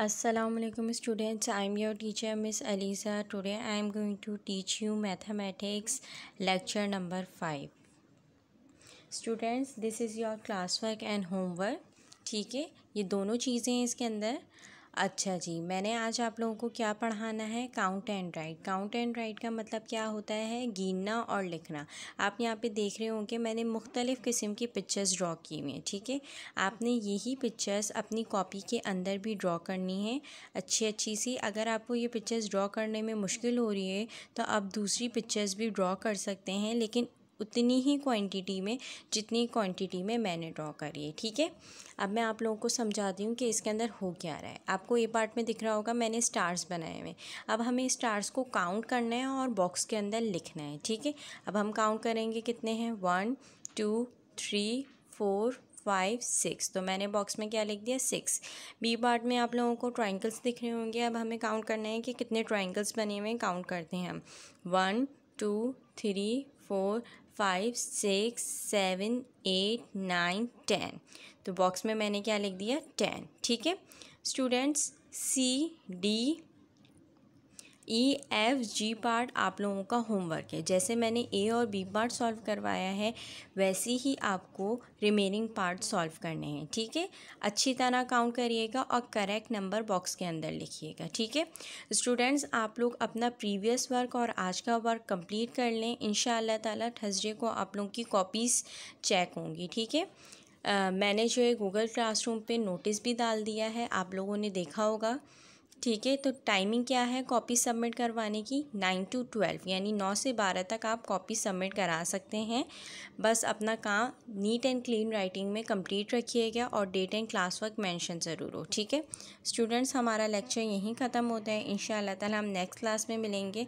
Aslam students I am your teacher miss Alisa today I am going to teach you mathematics lecture number five students this is your class work and homework ठीक है ये दोनों चीज़ें हैं इसके अंदर अच्छा जी मैंने आज आप लोगों को क्या पढ़ाना है count and write count and write का मतलब क्या होता है गिनना और लिखना आप यहाँ पे देख रहे होंगे मैंने मुख्तलिफ़ किस्म की पिक्चर्स ड्रॉ की हुई हैं ठीक है आपने यही पिक्चर्स अपनी कॉपी के अंदर भी ड्रॉ करनी है अच्छी अच्छी सी अगर आपको ये पिक्चर्स ड्रॉ करने में मुश्किल हो रही है तो आप दूसरी पिक्चर्स भी ड्रॉ कर सकते हैं लेकिन उतनी ही क्वांटिटी में जितनी क्वांटिटी में मैंने ड्रॉ करी है ठीक है अब मैं आप लोगों को समझाती हूँ कि इसके अंदर हो क्या रहा है आपको ये पार्ट में दिख रहा होगा मैंने स्टार्स बनाए हुए अब हमें स्टार्स को काउंट करना है और बॉक्स के अंदर लिखना है ठीक है अब हम काउंट करेंगे कितने हैं one two three four five six तो मैंने बॉक्स में क्या लिख दिया सिक्स बी पार्ट में आप लोगों को ट्राइंगल्स दिख रहे होंगे अब हमें काउंट करना है कि कितने ट्राइंगल्स बने हुए हैं काउंट करते हैं हम one two three four five six seven eight nine ten तो बॉक्स में मैंने क्या लिख दिया टेन ठीक है students C D E F G part आप लोगों का होमवर्क है जैसे मैंने ए और बी पार्ट सॉल्व करवाया है वैसे ही आपको रिमेनिंग पार्ट सॉल्व करने हैं ठीक है अच्छी तरह काउंट करिएगा और करेक्ट नंबर बॉक्स के अंदर लिखिएगा ठीक है स्टूडेंट्स आप लोग अपना प्रीवियस वर्क और आज का वर्क कंप्लीट कर लें इन ताला थर्सडे को आप लोगों की कॉपीज़ चेक होंगी ठीक है मैंने जो है गूगल क्लासरूम पर नोटिस भी डाल दिया है आप लोगों ने देखा होगा ठीक है तो टाइमिंग क्या है कॉपी सबमिट करवाने की नाइन टू ट्वेल्व यानी नौ से बारह तक आप कॉपी सबमिट करा सकते हैं बस अपना काम नीट एंड क्लीन राइटिंग में कंप्लीट रखिएगा और date and class work mention ज़रूर हो ठीक है स्टूडेंट्स हमारा लेक्चर यहीं ख़त्म होता है इन शाह हम नेक्स्ट क्लास में मिलेंगे